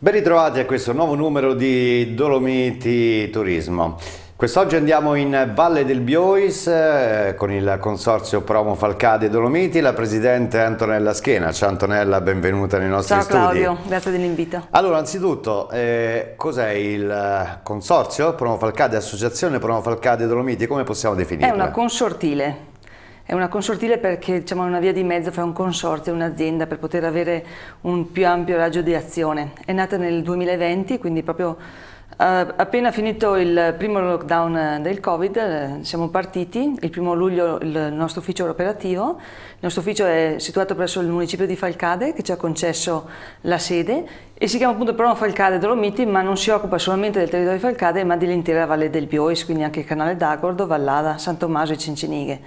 Ben ritrovati a questo nuovo numero di Dolomiti Turismo. Quest'oggi andiamo in Valle del Biois eh, con il consorzio Promo Falcade Dolomiti, la presidente Antonella Schena. Ciao Antonella, benvenuta nei nostri Ciao, studi. Ciao Claudio, grazie dell'invito. Allora, anzitutto, eh, cos'è il consorzio Promo Falcade, associazione Promo Falcade Dolomiti, come possiamo definirlo? È una consortile è una consortile perché diciamo, è una via di mezzo fra un consorzio e un'azienda per poter avere un più ampio raggio di azione. È nata nel 2020, quindi proprio eh, appena finito il primo lockdown eh, del Covid eh, siamo partiti, il primo luglio il nostro ufficio era operativo, il nostro ufficio è situato presso il municipio di Falcade che ci ha concesso la sede e si chiama appunto Prono Falcade Dolomiti ma non si occupa solamente del territorio di Falcade ma dell'intera Valle del Biois, quindi anche il canale d'Agordo, Vallada, San Tommaso e Cincinighe.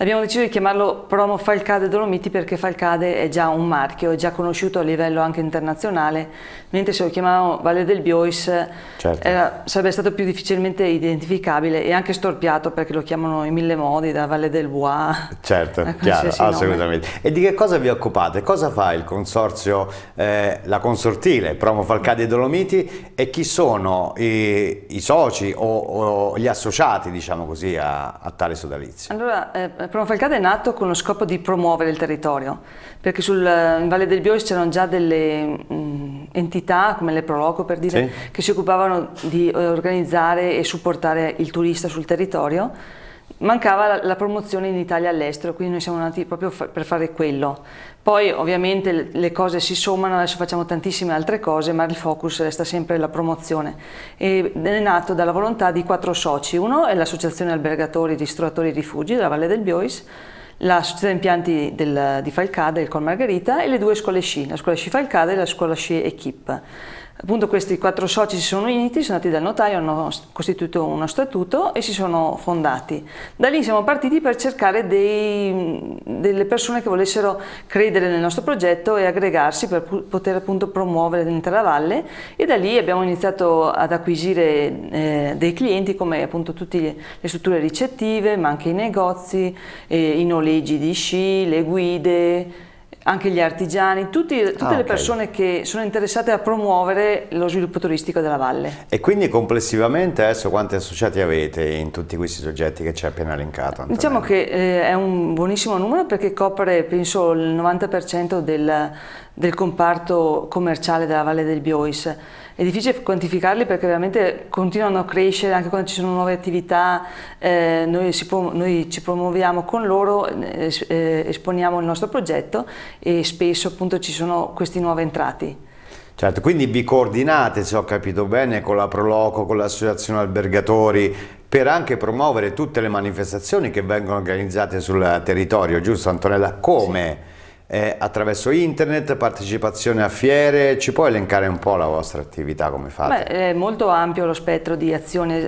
Abbiamo deciso di chiamarlo Promo Falcade Dolomiti perché Falcade è già un marchio, è già conosciuto a livello anche internazionale, mentre se lo chiamavamo Valle del Biois certo. era, sarebbe stato più difficilmente identificabile e anche storpiato perché lo chiamano in mille modi, da Valle del Bois. Certo, chiaro, assolutamente. E di che cosa vi occupate? Cosa fa il consorzio, eh, la consortile Promo Falcade Dolomiti e chi sono i, i soci o, o, gli associati, diciamo così, a, a tale sodalizio? Allora, eh, Pronofalcade eh, è nato con lo scopo di promuovere il territorio, perché sul, eh, in Valle del Biois c'erano già delle mh, mm, entità, come le Proloco per dire, sì. che si occupavano di eh, organizzare e supportare il turista sul territorio mancava la, la promozione in Italia all'estero, quindi noi siamo nati proprio fa per fare quello. Poi ovviamente le, cose si sommano, adesso facciamo tantissime altre cose, ma il focus resta sempre la promozione. E è nato dalla volontà di quattro soci, uno è l'Associazione Albergatori e Ristoratori Rifugi della Valle del Biois, la società impianti del, di Falcade, il Col Margherita, e le due scuole sci, la scuola sci Falcade e la scuola sci Equip. Appunto questi quattro soci si sono uniti, sono andati dal notaio, hanno costituito uno statuto e si sono fondati. Da lì siamo partiti per cercare dei, delle persone che volessero credere nel nostro progetto e aggregarsi per poter appunto promuovere l'intera valle e da lì abbiamo iniziato ad acquisire eh, dei clienti come appunto tutte le strutture ricettive ma anche i negozi, eh, i noleggi di sci, le guide, anche gli artigiani, tutti, tutte ah, le okay. persone che sono interessate a promuovere lo sviluppo turistico della valle. E quindi complessivamente adesso quanti associati avete in tutti questi soggetti che ci hai appena elencato? Antonella? Diciamo che eh, è un buonissimo numero perché copre penso il 90% del del comparto commerciale della Valle del Biois. È difficile quantificarli perché veramente continuano a crescere anche quando ci sono nuove attività, eh, noi, noi, ci promuoviamo con loro, eh, eh, esponiamo il nostro progetto e spesso appunto ci sono questi nuovi entrati. Certo, quindi vi coordinate, se ho capito bene, con la Proloco, con l'Associazione Albergatori, per anche promuovere tutte le manifestazioni che vengono organizzate sul territorio, giusto Antonella? Come? Sì eh, attraverso internet, partecipazione a fiere, ci puoi elencare un po' la vostra attività come fate? Beh, è molto ampio lo spettro di azione,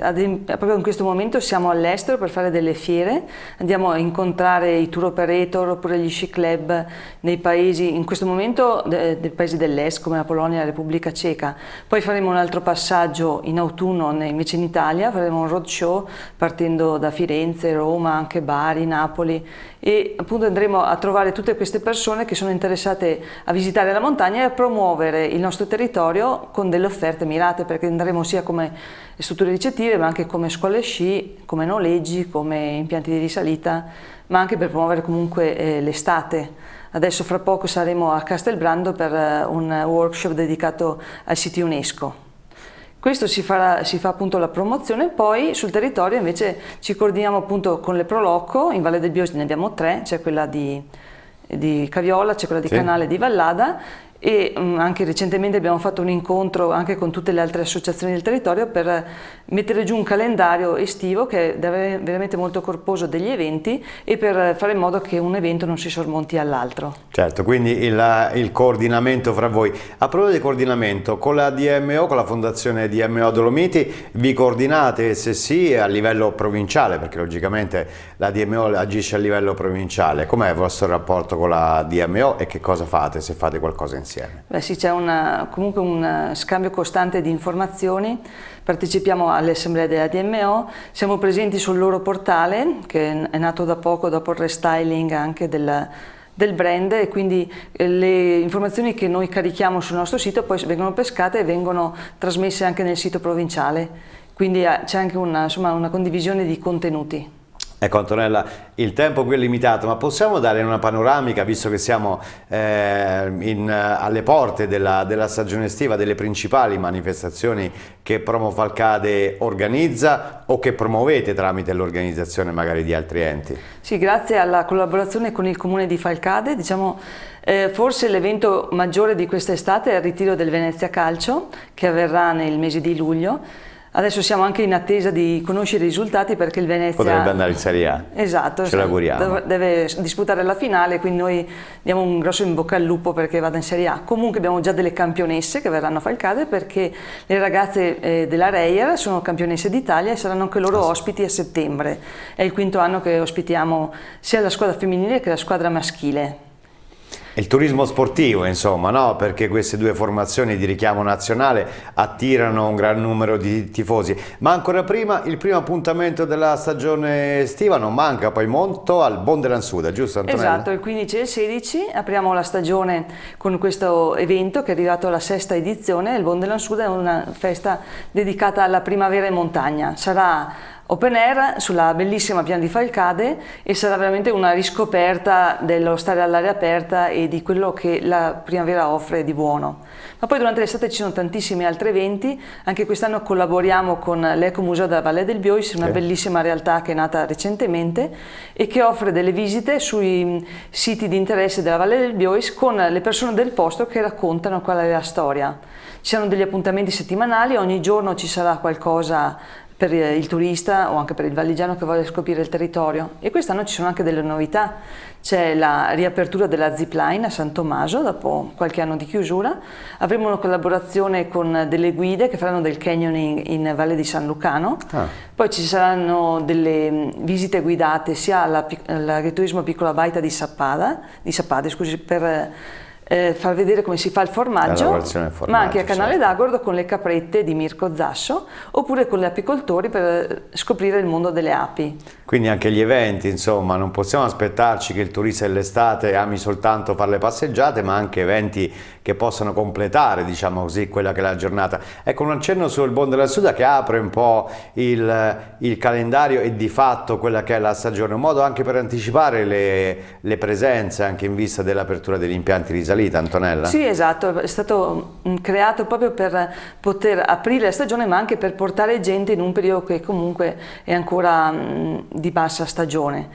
proprio in questo momento siamo all'estero per fare delle fiere, andiamo a incontrare i tour operator oppure gli sci club nei paesi, in questo momento dei de paesi dell'est come la Polonia e la Repubblica Ceca, poi faremo un altro passaggio in autunno invece in Italia, faremo un road show partendo da Firenze, Roma, anche Bari, Napoli e appunto andremo a trovare tutte queste persone persone che sono interessate a visitare la montagna e a promuovere il nostro territorio con delle offerte mirate, perché andremo sia come strutture ricettive, ma anche come scuole sci, come noleggi, come impianti di risalita, ma anche per promuovere comunque eh, l'estate. Adesso fra poco saremo a Castelbrando per eh, un workshop dedicato al sito UNESCO. Questo si, farà, si, fa appunto la promozione, poi sul territorio invece ci coordiniamo appunto con le Proloco, in Valle del Biosi ne abbiamo tre, c'è cioè quella di di Caviola, c'è quella di sì. Canale di Vallada e mm, anche recentemente abbiamo fatto un incontro anche con tutte le altre associazioni del territorio per mettere giù un calendario estivo che è veramente molto corposo degli eventi e per fare in modo che un evento non si sormonti all'altro. Certo, quindi il, il, coordinamento fra voi. A proposito di coordinamento, con la DMO, con la fondazione DMO Dolomiti, vi coordinate se sì a livello provinciale, perché logicamente la DMO agisce a livello provinciale. Com'è il vostro rapporto con la DMO e che cosa fate, se fate qualcosa insieme? insieme? Beh sì, c'è comunque un eh, scambio costante di informazioni, partecipiamo alle assemblee della DMO, siamo presenti sul loro portale che è nato da poco dopo il restyling anche del del brand e quindi eh, le informazioni che noi carichiamo sul nostro sito poi vengono pescate e vengono trasmesse anche nel sito provinciale, quindi eh, c'è anche una, insomma, una condivisione di contenuti. Ecco eh, Antonella, il tempo qui è limitato, ma possiamo dare una panoramica, visto che siamo eh, in, alle porte della, della, stagione estiva, delle principali manifestazioni che Promo Falcade organizza o che promuovete tramite l'organizzazione magari di altri enti? Sì, grazie alla collaborazione con il comune di Falcade, diciamo, eh, forse l'evento maggiore di quest'estate è il ritiro del Venezia Calcio, che avverrà nel mese di luglio, Adesso siamo anche in attesa di conoscere i risultati perché il Venezia... Potrebbe andare in Serie A. Esatto. Ce l'auguriamo. Deve disputare la finale, quindi noi diamo un grosso in bocca al lupo perché vada in Serie A. Comunque abbiamo già delle campionesse che verranno a Falcade perché le ragazze eh, della Reier sono campionesse d'Italia e saranno anche loro ospiti a settembre. È il quinto anno che ospitiamo sia la squadra femminile che la squadra maschile. Il turismo sportivo, insomma, no? perché queste due formazioni di richiamo nazionale attirano un gran numero di tifosi. Ma ancora prima, il primo appuntamento della stagione estiva non manca poi molto al Bondelan Suda, giusto Antonella? Esatto, il 15 e il 16 apriamo la stagione con questo evento che è arrivato alla sesta edizione. Il Bondelan Suda è una festa dedicata alla primavera in montagna. Sarà Open Air sulla bellissima Piana di Falcade e sarà veramente una riscoperta dello stare all'aria aperta e di quello che la primavera offre di buono. Ma poi durante l'estate ci sono tantissimi altri eventi, anche quest'anno collaboriamo con l'Eco Museo della Valle del Biois, una sì. bellissima realtà che è nata recentemente e che offre delle visite sui siti di interesse della Valle del Biois con le persone del posto che raccontano qual è la storia. Ci sono degli appuntamenti settimanali, ogni giorno ci sarà qualcosa per eh, il turista o anche per il valigiano che vuole scoprire il territorio. E quest'anno ci sono anche delle novità, c'è la riapertura della zipline a San Tommaso dopo qualche anno di chiusura, avremo una collaborazione con delle guide che faranno del canyoning in Valle di San Lucano, ah. poi ci saranno delle mm, visite guidate sia all'agriturismo Piccola Baita di Sappada, di Sapade, scusi, per eh, eh, far vedere come si fa il formaggio, formaggio ma anche a Canale certo. d'Agordo con le caprette di Mirko Zascio, oppure con gli apicoltori per eh, scoprire il mondo delle api. Quindi anche gli eventi, insomma, non possiamo aspettarci che il turista dell'estate ami soltanto fare le passeggiate, ma anche eventi che possano completare, diciamo così, quella che è la giornata. Ecco, un accenno sul Bond della Suda che apre un po' il, il calendario e di fatto quella che è la stagione, un modo anche per anticipare le, le presenze anche in vista dell'apertura degli impianti risaliti salita, Antonella? Sì, esatto, è stato mm, creato proprio per poter aprire la stagione ma anche per portare gente in un periodo che comunque è ancora mm, di bassa stagione.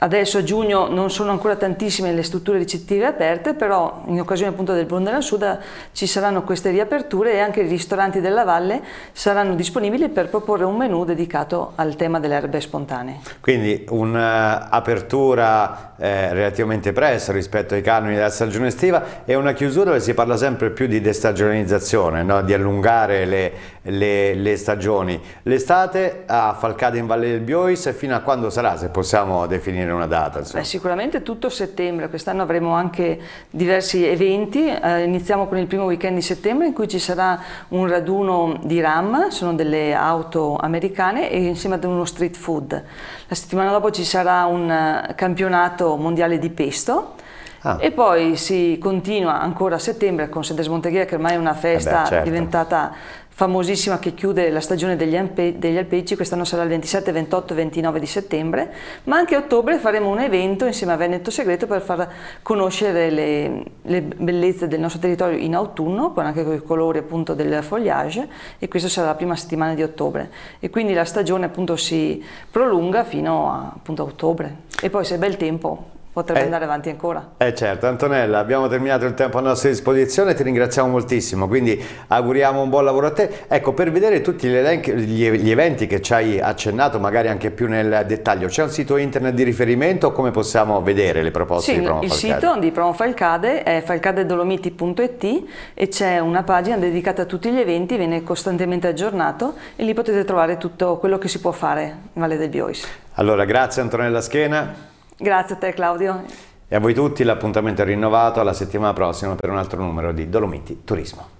Adesso a giugno non sono ancora tantissime le strutture ricettive aperte, però in occasione appunto del Bronzo della Suda ci saranno queste riaperture e anche i ristoranti della valle saranno disponibili per proporre un menù dedicato al tema delle erbe spontanee. Quindi un'apertura eh, relativamente presto rispetto ai canoni della stagione estiva e una chiusura dove si parla sempre più di destagionalizzazione, no? di allungare le, le, le stagioni. L'estate a Falcade in Valle del Biois fino a quando sarà, se possiamo definire definire una data? Beh, sicuramente tutto settembre, quest'anno avremo anche diversi eventi, eh, iniziamo con il primo weekend di settembre in cui ci sarà un raduno di RAM, sono delle auto americane e insieme ad uno street food. La settimana dopo ci sarà un eh, campionato mondiale di pesto, Ah. E poi si continua ancora a settembre con Sedes Montegria che ormai è una festa eh beh, certo. diventata famosissima che chiude la stagione degli, alpe, degli alpeggi, quest'anno sarà il 27, 28 e 29 di settembre, ma anche a ottobre faremo un evento insieme a Veneto Segreto per far conoscere le, le bellezze del nostro territorio in autunno, con anche con i colori appunto del foliage e questa sarà la prima settimana di ottobre e quindi la stagione appunto si prolunga fino a appunto, a ottobre e poi se è bel tempo potrebbe eh, andare avanti ancora. Eh certo, Antonella, abbiamo terminato il tempo a nostra disposizione, ti ringraziamo moltissimo, quindi auguriamo un buon lavoro a te. Ecco, per vedere tutti gli, gli, gli eventi che ci hai accennato, magari anche più nel dettaglio, c'è un sito internet di riferimento, come possiamo vedere le proposte sì, di Promo Sì, il sito di Promo Falcade è falcadedolomiti.it e c'è una pagina dedicata a tutti gli eventi, viene costantemente aggiornato e lì potete trovare tutto quello che si può fare in Valle del Biois. Allora, grazie Antonella Schena. Grazie a te Claudio. E a voi tutti l'appuntamento è rinnovato alla settimana prossima per un altro numero di Dolomiti Turismo.